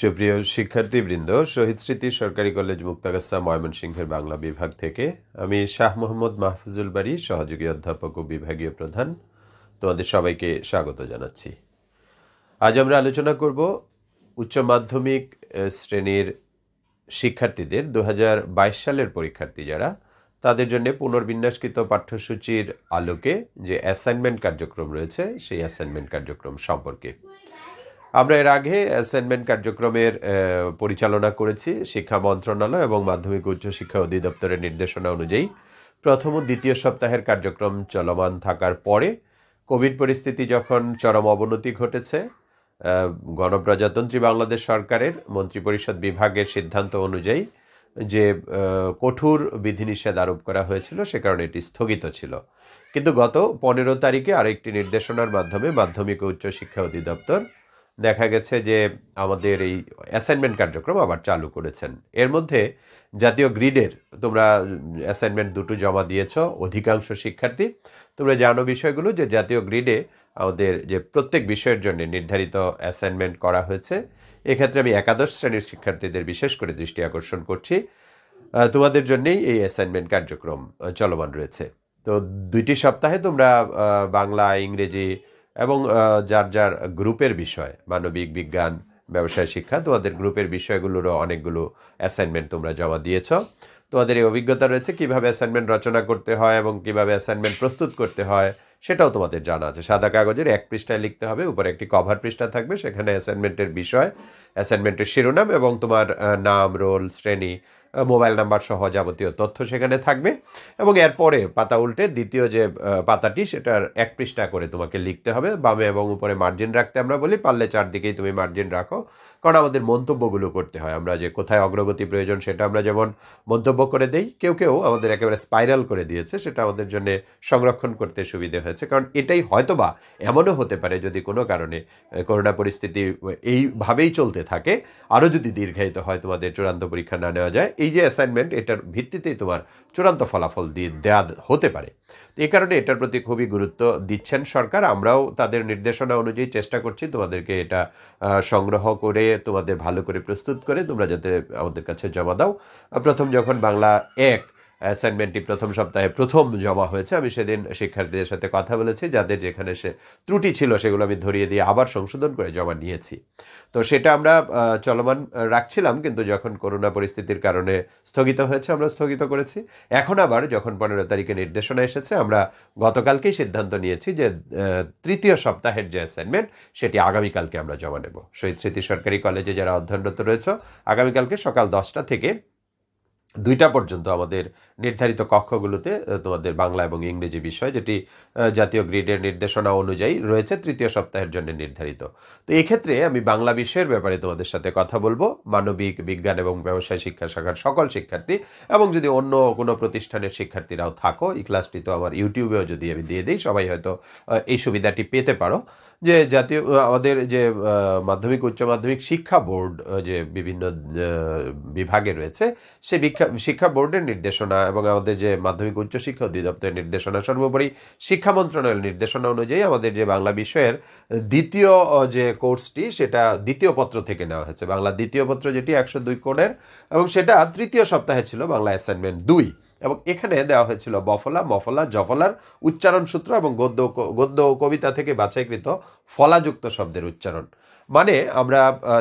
সুপ্রিয় শিক্ষার্থীবৃন্দ শহীদ স্মৃতি সরকারি কলেজ মুক্তাগাছা ময়মনসিংহের বাংলা বিভাগ থেকে আমি শাহ মোহাম্মদ মাহফুজুল বাড়ি সহযোগী অধ্যাপক ও বিভাগীয় প্রধান তোমাদের সবাইকে স্বাগত জানাচ্ছি আজ আমরা আলোচনা করব উচ্চ মাধ্যমিক শ্রেণীর শিক্ষার্থীদের দু সালের পরীক্ষার্থী যারা তাদের জন্য পুনর্বিন্যাসকৃত পাঠ্যসূচির আলোকে যে অ্যাসাইনমেন্ট কার্যক্রম রয়েছে সেই অ্যাসাইনমেন্ট কার্যক্রম সম্পর্কে আমরা এর আগে অ্যাসাইনমেন্ট কার্যক্রমের পরিচালনা করেছি শিক্ষা মন্ত্রণালয় এবং মাধ্যমিক উচ্চ শিক্ষা অধিদপ্তরের নির্দেশনা অনুযায়ী প্রথম ও দ্বিতীয় সপ্তাহের কার্যক্রম চলমান থাকার পরে কোভিড পরিস্থিতি যখন চরম অবনতি ঘটেছে গণপ্রজাতন্ত্রী বাংলাদেশ সরকারের মন্ত্রিপরিষদ বিভাগের সিদ্ধান্ত অনুযায়ী যে কঠোর বিধিনিষেধ আরোপ করা হয়েছিল সে কারণে এটি স্থগিত ছিল কিন্তু গত পনেরো তারিখে আরেকটি নির্দেশনার মাধ্যমে মাধ্যমিক উচ্চ উচ্চশিক্ষা অধিদপ্তর দেখা গেছে যে আমাদের এই অ্যাসাইনমেন্ট কার্যক্রম আবার চালু করেছেন এর মধ্যে জাতীয় গ্রিডের তোমরা অ্যাসাইনমেন্ট দুটো জমা দিয়েছ অধিকাংশ শিক্ষার্থী তোমরা জানো বিষয়গুলো যে জাতীয় গ্রিডে আমাদের যে প্রত্যেক বিষয়ের জন্য নির্ধারিত অ্যাসাইনমেন্ট করা হয়েছে এক্ষেত্রে আমি একাদশ শ্রেণীর শিক্ষার্থীদের বিশেষ করে দৃষ্টি আকর্ষণ করছি তোমাদের জন্যেই এই অ্যাসাইনমেন্ট কার্যক্রম চলমান রয়েছে তো দুইটি সপ্তাহে তোমরা বাংলা ইংরেজি এবং যার যার গ্রুপের বিষয় মানবিক বিজ্ঞান ব্যবসায় শিক্ষা তোমাদের গ্রুপের বিষয়গুলোরও অনেকগুলো অ্যাসাইনমেন্ট তোমরা জমা দিয়েছ তোমাদের এই অভিজ্ঞতা রয়েছে কিভাবে অ্যাসাইনমেন্ট রচনা করতে হয় এবং কিভাবে অ্যাসাইনমেন্ট প্রস্তুত করতে হয় সেটাও তোমাদের জানা আছে সাদা কাগজের এক পৃষ্ঠায় লিখতে হবে উপরে একটি কভার পৃষ্ঠা থাকবে সেখানে অ্যাসাইনমেন্টের বিষয় অ্যাসাইনমেন্টের শিরোনাম এবং তোমার নাম রোল শ্রেণী মোবাইল নাম্বার সহ যাবতীয় তথ্য সেখানে থাকবে এবং এরপরে পাতা উল্টে দ্বিতীয় যে পাতাটি সেটার এক পৃষ্ঠা করে তোমাকে লিখতে হবে বামে এবং উপরে মার্জিন রাখতে আমরা বলি পারলে চারদিকেই তুমি মার্জিন রাখো কারণ আমাদের মন্তব্যগুলো করতে হয় আমরা যে কোথায় অগ্রগতি প্রয়োজন সেটা আমরা যেমন মন্তব্য করে দেই কেউ কেউ আমাদের একেবারে স্পাইরাল করে দিয়েছে সেটা আমাদের জন্য সংরক্ষণ করতে সুবিধে হয়েছে হয়েছে কারণ এটাই হয়তোবা এমনও হতে পারে যদি কোনো কারণে করোনা পরিস্থিতি এইভাবেই চলতে থাকে আরও যদি দীর্ঘায়িত হয় তোমাদের চূড়ান্ত পরীক্ষা না নেওয়া যায় এই যে অ্যাসাইনমেন্ট এটার ভিত্তিতেই তোমার চূড়ান্ত ফলাফল দিয়ে দেওয়া হতে পারে এই কারণে এটার প্রতি খুবই গুরুত্ব দিচ্ছেন সরকার আমরাও তাদের নির্দেশনা অনুযায়ী চেষ্টা করছি তোমাদেরকে এটা সংগ্রহ করে তোমাদের ভালো করে প্রস্তুত করে তোমরা যাতে আমাদের কাছে জমা দাও প্রথম যখন বাংলা এক অ্যাসাইনমেন্টটি প্রথম সপ্তাহে প্রথম জমা হয়েছে আমি সেদিন শিক্ষার্থীদের সাথে কথা বলেছি যাদের যেখানে সে ত্রুটি ছিল সেগুলো আমি ধরিয়ে দিয়ে আবার সংশোধন করে জমা নিয়েছি তো সেটা আমরা চলমান রাখছিলাম কিন্তু যখন করোনা পরিস্থিতির কারণে স্থগিত হয়েছে আমরা স্থগিত করেছি এখন আবার যখন পনেরো তারিখে নির্দেশনা এসেছে আমরা গতকালকেই সিদ্ধান্ত নিয়েছি যে তৃতীয় সপ্তাহের যে অ্যাসাইনমেন্ট সেটি আগামীকালকে আমরা জমা নেব শহীদ স্মৃতি সরকারি কলেজে যারা অধ্যয়নরত রয়েছে আগামীকালকে সকাল দশটা থেকে দুইটা পর্যন্ত আমাদের নির্ধারিত কক্ষগুলোতে তোমাদের বাংলা এবং ইংরেজি বিষয় যেটি জাতীয় গ্রিডের নির্দেশনা অনুযায়ী রয়েছে তৃতীয় সপ্তাহের জন্য নির্ধারিত তো এক্ষেত্রে আমি বাংলা বিষয়ের ব্যাপারে তোমাদের সাথে কথা বলবো মানবিক বিজ্ঞান এবং ব্যবসায় শিক্ষা শাখার সকল শিক্ষার্থী এবং যদি অন্য কোনো প্রতিষ্ঠানের শিক্ষার্থীরাও থাকো এই ক্লাসটি তো আমার ইউটিউবেও যদি আমি দিয়ে দিই সবাই হয়তো এই সুবিধাটি পেতে পারো যে জাতীয় আমাদের যে মাধ্যমিক উচ্চ মাধ্যমিক শিক্ষা বোর্ড যে বিভিন্ন বিভাগে রয়েছে সে শিক্ষা বোর্ডের নির্দেশনা এবং আমাদের যে মাধ্যমিক উচ্চ শিক্ষা অধিদপ্তরের নির্দেশনা সর্বোপরি শিক্ষা মন্ত্রণালয়ের নির্দেশনা অনুযায়ী আমাদের যে বাংলা বিষয়ের দ্বিতীয় যে কোর্সটি সেটা দ্বিতীয় পত্র থেকে নেওয়া হয়েছে বাংলা দ্বিতীয় পত্র যেটি একশো দুই কোণের এবং সেটা তৃতীয় সপ্তাহে ছিল বাংলা অ্যাসাইনমেন্ট দুই এবং এখানে দেওয়া হয়েছিল বফলা মফলা জফলার উচ্চারণ সূত্র এবং গদ্য গদ্য কবিতা থেকে বাছাইকৃত ফলাযুক্ত শব্দের উচ্চারণ মানে আমরা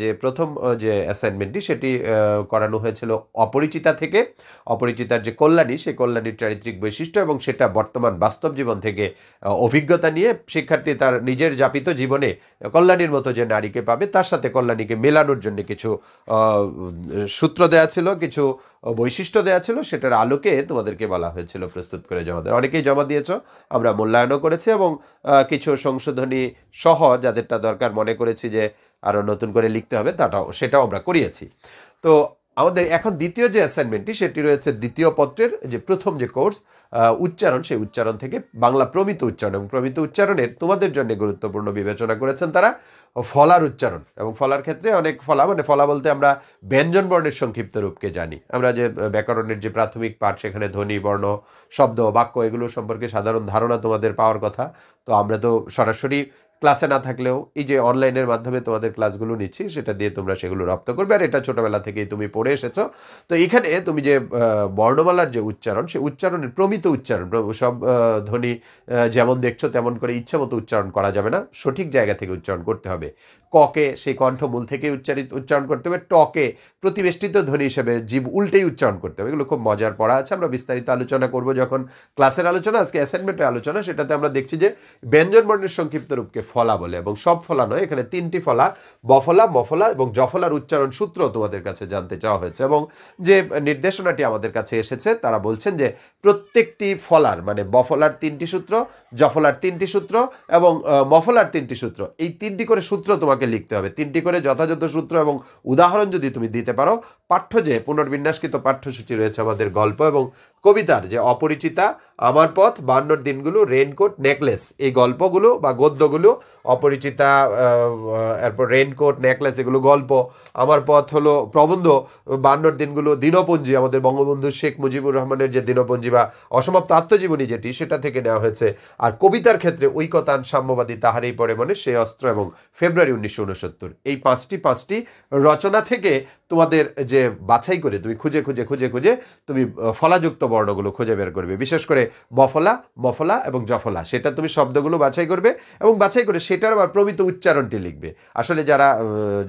যে প্রথম যে অ্যাসাইনমেন্টটি সেটি করানো হয়েছিল অপরিচিতা থেকে অপরিচিতার যে কল্যাণী সেই কল্যাণীর চারিত্রিক বৈশিষ্ট্য এবং সেটা বর্তমান বাস্তব জীবন থেকে অভিজ্ঞতা নিয়ে শিক্ষার্থী তার নিজের যাপিত জীবনে কল্যাণীর মতো যে নারীকে পাবে তার সাথে কল্যাণীকে মেলানোর জন্য কিছু সূত্র দেওয়া ছিল কিছু বৈশিষ্ট্য দেওয়া ছিল সেটার আলোকে তোমাদেরকে বলা হয়েছিল প্রস্তুত করে জমা দেওয়া অনেকেই জমা দিয়েছ আমরা মূল্যায়নও করেছি এবং কিছু সংশোধনী সহ যাদেরটা দরকার মনে করেছি যে আরও নতুন করে লিখতে হবে তাটাও সেটাও আমরা করিয়েছি তো আমাদের এখন দ্বিতীয় যে অ্যাসাইনমেন্টটি সেটি রয়েছে দ্বিতীয় পত্রের যে প্রথম যে কোর্স উচ্চারণ সেই উচ্চারণ থেকে বাংলা প্রমিত উচ্চারণ এবং প্রমিত উচ্চারণের তোমাদের জন্য গুরুত্বপূর্ণ বিবেচনা করেছেন তারা ফলার উচ্চারণ এবং ফলার ক্ষেত্রে অনেক ফলা মানে ফলা বলতে আমরা ব্যঞ্জন বর্ণের সংক্ষিপ্ত রূপকে জানি আমরা যে ব্যাকরণের যে প্রাথমিক পাঠ সেখানে ধ্বনি বর্ণ শব্দ বাক্য এগুলো সম্পর্কে সাধারণ ধারণা তোমাদের পাওয়ার কথা তো আমরা তো সরাসরি ক্লাসে না থাকলেও এই যে অনলাইনের মাধ্যমে তোমাদের ক্লাসগুলো নিচ্ছি সেটা দিয়ে তোমরা সেগুলো রপ্ত করবে আর এটা ছোটোবেলা থেকেই তুমি পড়ে এসেছো তো এখানে তুমি যে বর্ণমালার যে উচ্চারণ সে উচ্চারণের প্রমিত উচ্চারণ সব ধ্বনি যেমন দেখছো তেমন করে ইচ্ছে মতো উচ্চারণ করা যাবে না সঠিক জায়গা থেকে উচ্চারণ করতে হবে ককে সেই কণ্ঠমূল থেকে উচ্চারিত উচ্চারণ করতে হবে টকে প্রতিবেষ্টিত ধ্বনি হিসেবে জীব উল্টেই উচ্চারণ করতে হবে এগুলো খুব মজার পড়া আছে আমরা বিস্তারিত আলোচনা করব যখন ক্লাসের আলোচনা আজকে অ্যাসাইনমেন্টের আলোচনা সেটাতে আমরা দেখছি যে ব্যঞ্জন বর্ণের সংক্ষিপ্ত রূপকে ফলা বলে এবং সব ফলা নয় এখানে তিনটি ফলা বফলা মফলা এবং জফলার উচ্চারণ সূত্র তোমাদের কাছে জানতে চাওয়া হয়েছে এবং যে নির্দেশনাটি আমাদের কাছে এসেছে তারা বলছেন যে প্রত্যেকটি ফলার মানে বফলার তিনটি সূত্র জফলার তিনটি সূত্র এবং মফলার তিনটি সূত্র এই তিনটি করে সূত্র তোমাকে লিখতে হবে তিনটি করে যথাযথ সূত্র এবং উদাহরণ যদি তুমি দিতে পারো পাঠ্য যে পুনর্বিন্যাসকৃত পাঠ্যসূচি রয়েছে আমাদের গল্প এবং কবিতার যে অপরিচিতা আমার পথ বান্নর দিনগুলো রেনকোট নেকলেস এই গল্পগুলো বা গদ্যগুলো অপরিচিতা এরপর রেনকোট নেকলেস এগুলো গল্প আমার পথ হলো প্রবন্ধ বান্নর দিনগুলো দিনপঞ্জি আমাদের বঙ্গবন্ধু শেখ মুজিবুর রহমানের যে দিনপঞ্জি বা অসমাপ্ত আত্মজীবনী যেটি সেটা থেকে নেওয়া হয়েছে আর কবিতার ক্ষেত্রে ঐকতান সাম্যবাদী তাহারেই পরে মানে সেই অস্ত্র এবং ফেব্রুয়ারি উনিশশো উনসত্তর এই পাঁচটি পাঁচটি রচনা থেকে তোমাদের যে বাছাই করে তুমি খুঁজে খুঁজে খুঁজে খুঁজে তুমি ফলাযুক্ত বর্ণগুলো খুঁজে বের করবে বিশেষ করে বফলা মফলা এবং জফলা সেটা তুমি শব্দগুলো বাছাই করবে এবং বাছাই করে সেটার আবার প্রমিত উচ্চারণটি লিখবে আসলে যারা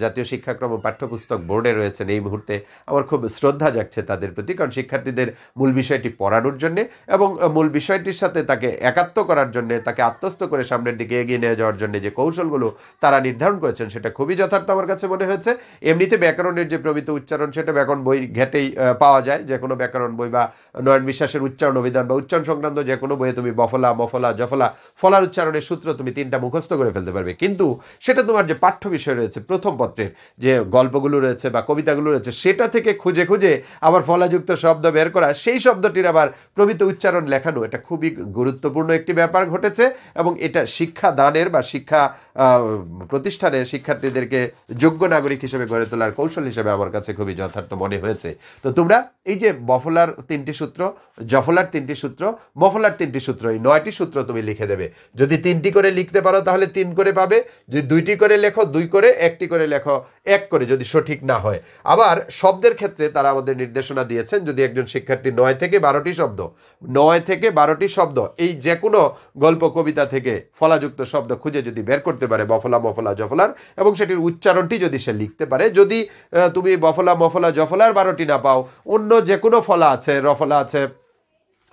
জাতীয় শিক্ষাক্রম পাঠ্যপুস্তক বোর্ডে রয়েছেন এই মুহূর্তে আমার খুব শ্রদ্ধা যাচ্ছে তাদের প্রতি কারণ শিক্ষার্থীদের মূল বিষয়টি পড়ানোর জন্যে এবং মূল বিষয়টির সাথে তাকে একাত্ম করার জন্যে তাকে আত্মস্থ করে সামনের দিকে এগিয়ে নিয়ে যাওয়ার জন্য যে কৌশলগুলো তারা নির্ধারণ করেছেন সেটা খুবই যথার্থ আমার কাছে মনে হয়েছে এমনিতে ব্যাকরণের যে প্রমিত উচ্চারণ ঘেটে ব্যাকরণ বই ঘেটেই পাওয়া যায় যে কোনো ব্যাকরণ বই বা নয়ন বিশ্বাসের উচ্চারণ অভিধান বা উচ্চারণ সংক্রান্ত যে কোনো বইয়ে তুমি বফলা মফলা জফলা ফলার উচ্চারণের সূত্র তুমি তিনটা মুখস্থ করে ফেলতে পারবে কিন্তু সেটা তোমার যে পাঠ্য বিষয় রয়েছে প্রথম পত্রের যে গল্পগুলো রয়েছে বা কবিতাগুলো রয়েছে সেটা থেকে খুঁজে খুঁজে আবার ফলাযুক্ত শব্দ বের করা সেই শব্দটির আবার প্রমিত উচ্চারণ লেখানো এটা খুবই গুরুত্বপূর্ণ একটি ব্যাপার ঘটেছে এবং এটা শিক্ষা দানের বা শিক্ষা প্রতিষ্ঠানে শিক্ষার্থীদেরকে যোগ্য নাগরিক হিসেবে গড়ে তোলার কৌশল হিসেবে আমার কাছে খুবই যথেষ্ট যথার্থ মনে হয়েছে তো তোমরা এই যে বফলার তিনটি সূত্র জফলার তিনটি সূত্র মফলার তিনটি সূত্র এই নয়টি সূত্র তুমি লিখে দেবে যদি তিনটি করে লিখতে পারো তাহলে তিন করে পাবে যদি দুইটি করে লেখো দুই করে একটি করে লেখো এক করে যদি সঠিক না হয় আবার শব্দের ক্ষেত্রে তারা আমাদের নির্দেশনা দিয়েছেন যদি একজন শিক্ষার্থী নয় থেকে বারোটি শব্দ নয় থেকে বারোটি শব্দ এই যে কোনো গল্প কবিতা থেকে ফলাযুক্ত শব্দ খুঁজে যদি বের করতে পারে বফলা মফলা জফলার এবং সেটির উচ্চারণটি যদি সে লিখতে পারে যদি তুমি বফলা মফলা রফলা জফলার বারোটি না পাও অন্য যে কোনো ফলা আছে রফলা আছে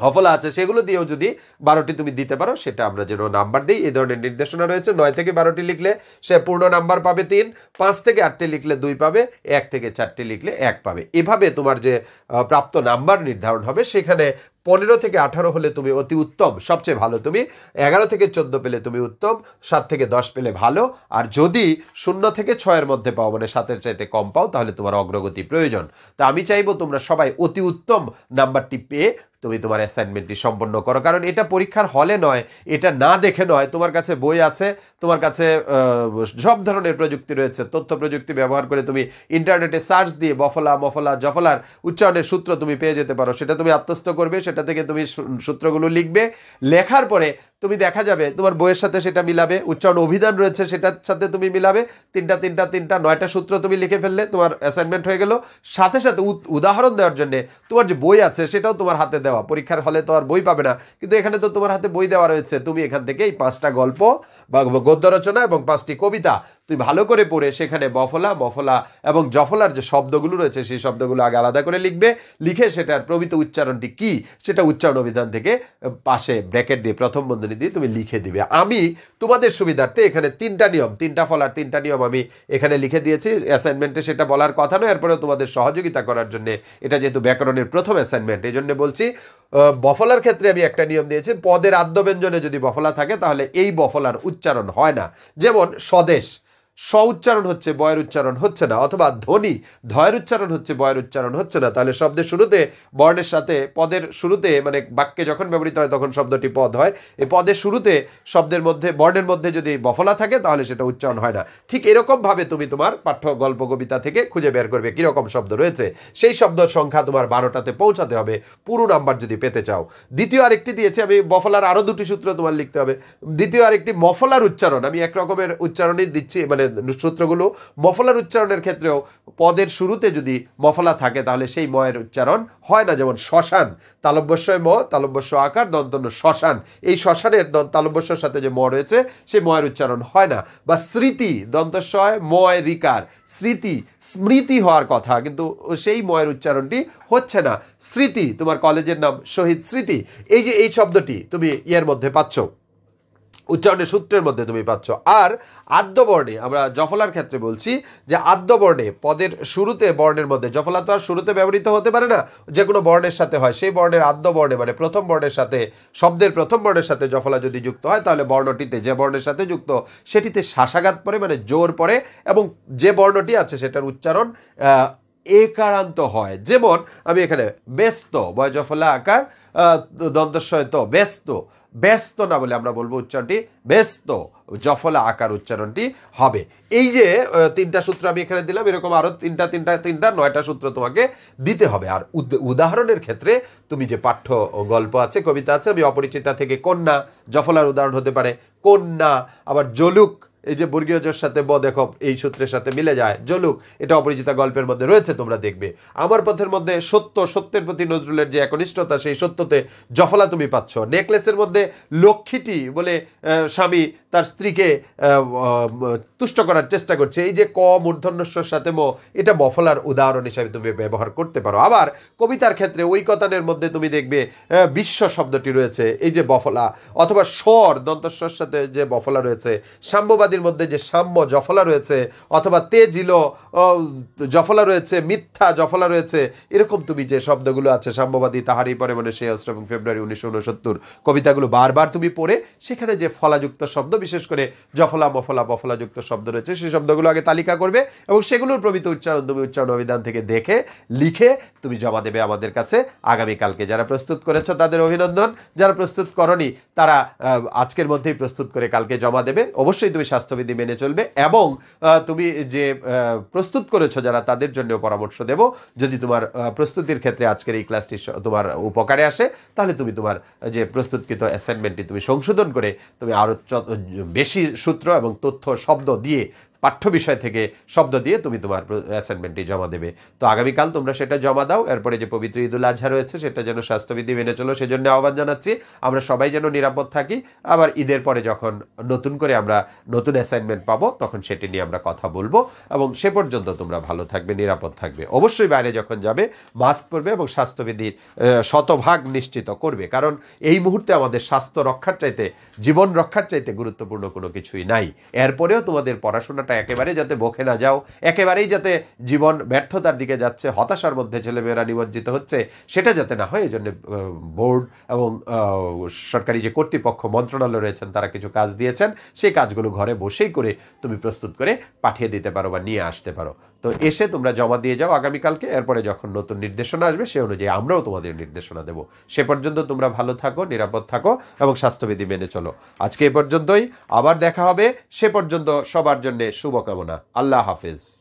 হফলা আছে সেগুলো দিয়েও যদি বারোটি তুমি দিতে পারো সেটা আমরা যেন নাম্বার দিই এই ধরনের নির্দেশনা রয়েছে নয় থেকে বারোটি লিখলে সে পূর্ণ নাম্বার পাবে তিন পাঁচ থেকে আটটি লিখলে দুই পাবে এক থেকে চারটি লিখলে এক পাবে এভাবে তোমার যে প্রাপ্ত নাম্বার নির্ধারণ হবে সেখানে পনেরো থেকে আঠারো হলে তুমি অতি উত্তম সবচেয়ে ভালো তুমি এগারো থেকে চোদ্দো পেলে তুমি উত্তম সাত থেকে দশ পেলে ভালো আর যদি শূন্য থেকে ছয়ের মধ্যে পাও মানে সাতের চাইতে কম পাও তাহলে তোমার অগ্রগতি প্রয়োজন তা আমি চাইবো তোমরা সবাই অতি উত্তম নাম্বারটি পেয়ে তুমি তোমার অ্যাসাইনমেন্টটি সম্পন্ন করো কারণ এটা পরীক্ষার হলে নয় এটা না দেখে নয় তোমার কাছে বই আছে তোমার কাছে সব ধরনের প্রযুক্তি রয়েছে তথ্য প্রযুক্তি ব্যবহার করে তুমি ইন্টারনেটে সার্চ দিয়ে বফলা মফলা জফলার উচ্চারণের সূত্র তুমি পেয়ে যেতে পারো সেটা তুমি আত্মস্থ করবে সেটা থেকে তুমি সূত্রগুলো লিখবে লেখার পরে তুমি দেখা যাবে তোমার বইয়ের সাথে সেটা মিলাবে উচ্চারণ অভিধান রয়েছে সেটার সাথে তুমি মিলাবে তিনটা তিনটা তিনটা নয়টা সূত্র তুমি লিখে ফেললে তোমার অ্যাসাইনমেন্ট হয়ে গেল সাথে সাথে উদাহরণ দেওয়ার জন্য তোমার যে বই আছে সেটাও তোমার হাতে দেওয়া পরীক্ষার হলে তো আর বই পাবে না কিন্তু এখানে তো তোমার হাতে বই দেওয়া রয়েছে তুমি এখান থেকে এই পাঁচটা গল্প বা গদ্য রচনা এবং পাঁচটি কবিতা তুই ভালো করে পড়ে সেখানে বফলা মফলা এবং জফলার যে শব্দগুলো রয়েছে সেই শব্দগুলো আগে আলাদা করে লিখবে লিখে সেটার প্রভৃত উচ্চারণটি কি সেটা উচ্চারণ অভিধান থেকে পাশে ব্র্যাকেট দিয়ে প্রথম বন্ধনী দিয়ে তুমি লিখে দিবে আমি তোমাদের সুবিধার্থে এখানে তিনটা নিয়ম তিনটা ফলার তিনটা নিয়ম আমি এখানে লিখে দিয়েছি অ্যাসাইনমেন্টে সেটা বলার কথা নয় এরপরেও তোমাদের সহযোগিতা করার জন্য এটা যেহেতু ব্যাকরণের প্রথম অ্যাসাইনমেন্ট এই জন্য বলছি বফলার ক্ষেত্রে আমি একটা নিয়ম দিয়েছি পদের আদ্যব্যঞ্জনে যদি বফলা থাকে তাহলে এই বফলার উচ্চারণ হয় না যেমন স্বদেশ স্ব উচ্চারণ হচ্ছে বয়ের উচ্চারণ হচ্ছে না অথবা ধ্বনি ধয়ের উচ্চারণ হচ্ছে বয়ের উচ্চারণ হচ্ছে না তাহলে শব্দের শুরুতে বর্ণের সাথে পদের শুরুতে মানে বাক্যে যখন ব্যবহৃত হয় তখন শব্দটি পদ হয় এই পদের শুরুতে শব্দের মধ্যে বর্ণের মধ্যে যদি বফলা থাকে তাহলে সেটা উচ্চারণ হয় না ঠিক এরকমভাবে তুমি তোমার পাঠ্য গল্প কবিতা থেকে খুঁজে বের করবে কীরকম শব্দ রয়েছে সেই শব্দ সংখ্যা তোমার বারোটাতে পৌঁছাতে হবে পুরো নাম্বার যদি পেতে চাও দ্বিতীয় আরেকটি দিয়েছি আমি বফলার আরও দুটি সূত্র তোমার লিখতে হবে দ্বিতীয় আরেকটি মফলার উচ্চারণ আমি একরকমের উচ্চারণই দিচ্ছি মানে মানে সূত্রগুলো মফলার উচ্চারণের ক্ষেত্রেও পদের শুরুতে যদি মফলা থাকে তাহলে সেই ময়ের উচ্চারণ হয় না যেমন শ্মশান তালব্যস্বয় ম তালব্যস্ব আকার দন্তন্য শ্মশান এই শ্মশানের তালব্যস্বর সাথে যে ম রয়েছে সেই ময়ের উচ্চারণ হয় না বা স্মৃতি দন্তস্বয় ময় রিকার স্মৃতি স্মৃতি হওয়ার কথা কিন্তু সেই ময়ের উচ্চারণটি হচ্ছে না স্মৃতি তোমার কলেজের নাম শহীদ স্মৃতি এই যে এই শব্দটি তুমি ইয়ের মধ্যে পাচ্ছ উচ্চারণের সূত্রের মধ্যে তুমি পাচ্ছ আর আদ্যবর্ণে আমরা জফলার ক্ষেত্রে বলছি যে আদ্যবর্ণে পদের শুরুতে বর্ণের মধ্যে জফলা তো আর শুরুতে ব্যবহৃত হতে পারে না যে কোনো বর্ণের সাথে হয় সেই বর্ণের আদ্যবর্ণে মানে প্রথম বর্ণের সাথে শব্দের প্রথম বর্ণের সাথে জফলা যদি যুক্ত হয় তাহলে বর্ণটিতে যে বর্ণের সাথে যুক্ত সেটিতে শ্বাসাঘাত পরে মানে জোর পড়ে এবং যে বর্ণটি আছে সেটার উচ্চারণ একারান্ত হয় যেমন আমি এখানে ব্যস্ত বয় জফলা আকার দন্তস্বয় তো ব্যস্ত ব্যস্ত না বলে আমরা বলবো উচ্চারণটি ব্যস্ত জফলা আকার উচ্চারণটি হবে এই যে তিনটা সূত্র আমি এখানে দিলাম এরকম আরও তিনটা তিনটা তিনটা নয়টা সূত্র তোমাকে দিতে হবে আর উদাহরণের ক্ষেত্রে তুমি যে পাঠ্য গল্প আছে কবিতা আছে আমি অপরিচিতা থেকে কন্যা জফলার উদাহরণ হতে পারে কন্যা আবার জলুক এই যে বর্গীয়জোর সাথে ব দেখ এই সূত্রের সাথে মিলে যায় জলুক এটা অপরিচিতা গল্পের মধ্যে রয়েছে তোমরা দেখবে আমার পথের মধ্যে সত্য সত্যের প্রতি নজরুলের যে একনিষ্ঠতা সেই সত্যতে জফলা তুমি পাচ্ছ নেকলেসের মধ্যে লক্ষ্মীটি বলে স্বামী তার স্ত্রীকে তুষ্ট করার চেষ্টা করছে এই যে ক মূর্ধন্যস্বর সাথে মো এটা মফলার উদাহরণ হিসাবে তুমি ব্যবহার করতে পারো আবার কবিতার ক্ষেত্রে ঐকতানের মধ্যে তুমি দেখবে বিশ্ব শব্দটি রয়েছে এই যে বফলা অথবা স্বর দন্তস্বর সাথে যে বফলা রয়েছে সাম্যবাদীর মধ্যে যে সাম্য জফলা রয়েছে অথবা তেজিল জফলা রয়েছে মিথ্যা জফলা রয়েছে এরকম তুমি যে শব্দগুলো আছে সাম্যবাদী তাহারই পরে মানে সেই অস্ত্র এবং ফেব্রুয়ারি উনিশশো উনসত্তর কবিতাগুলো বারবার তুমি পড়ে সেখানে যে ফলাযুক্ত শব্দ বিশেষ করে জফলা মফলা বফলাযুক্ত শব্দ রয়েছে সেই শব্দগুলো আগে তালিকা করবে এবং সেগুলোর প্রমিত উচ্চারণ তুমি উচ্চারণ অভিধান থেকে দেখে লিখে তুমি জমা দেবে আমাদের কাছে আগামীকালকে যারা প্রস্তুত করেছ তাদের অভিনন্দন যারা প্রস্তুত করনি তারা আজকের মধ্যেই প্রস্তুত করে কালকে জমা দেবে অবশ্যই তুমি স্বাস্থ্যবিধি মেনে চলবে এবং তুমি যে প্রস্তুত করেছো যারা তাদের জন্য পরামর্শ দেব যদি তোমার প্রস্তুতির ক্ষেত্রে আজকের এই ক্লাসটি তোমার উপকারে আসে তাহলে তুমি তোমার যে প্রস্তুতকৃত অ্যাসাইনমেন্টটি তুমি সংশোধন করে তুমি আরও বেশি সূত্র এবং তথ্য শব্দ দিয়ে পাঠ্য বিষয় থেকে শব্দ দিয়ে তুমি তোমার অ্যাসাইনমেন্টটি জমা দেবে তো আগামীকাল তোমরা সেটা জমা দাও এরপরে যে পবিত্র ঈদুল আজহা রয়েছে সেটা যেন স্বাস্থ্যবিধি মেনে চলো সেজন্য আহ্বান জানাচ্ছি আমরা সবাই যেন নিরাপদ থাকি আবার ঈদের পরে যখন নতুন করে আমরা নতুন অ্যাসাইনমেন্ট পাবো তখন সেটি নিয়ে আমরা কথা বলবো এবং সে পর্যন্ত তোমরা ভালো থাকবে নিরাপদ থাকবে অবশ্যই বাইরে যখন যাবে মাস্ক পরবে এবং স্বাস্থ্যবিধির শতভাগ নিশ্চিত করবে কারণ এই মুহূর্তে আমাদের স্বাস্থ্য রক্ষার চাইতে জীবন রক্ষার চাইতে গুরুত্বপূর্ণ কোনো কিছুই নাই এরপরেও তোমাদের পড়াশোনা ব্যাপারটা একেবারে যাতে বখে না যাও একেবারেই যাতে জীবন ব্যর্থতার দিকে যাচ্ছে হতাশার মধ্যে ছেলেমেয়েরা নিমজ্জিত হচ্ছে সেটা যাতে না হয় এই জন্য বোর্ড এবং সরকারি যে কর্তৃপক্ষ মন্ত্রণালয় রয়েছেন তারা কিছু কাজ দিয়েছেন সেই কাজগুলো ঘরে বসেই করে তুমি প্রস্তুত করে পাঠিয়ে দিতে পারো বা নিয়ে আসতে পারো তো এসে তোমরা জমা দিয়ে যাও আগামীকালকে এরপরে যখন নতুন নির্দেশনা আসবে সে অনুযায়ী আমরাও তোমাদের নির্দেশনা দেব সে পর্যন্ত তোমরা ভালো থাকো নিরাপদ থাকো এবং স্বাস্থ্যবিধি মেনে চলো আজকে এ পর্যন্তই আবার দেখা হবে সে পর্যন্ত সবার জন্যে শুভকামনা আল্লাহ হাফেজ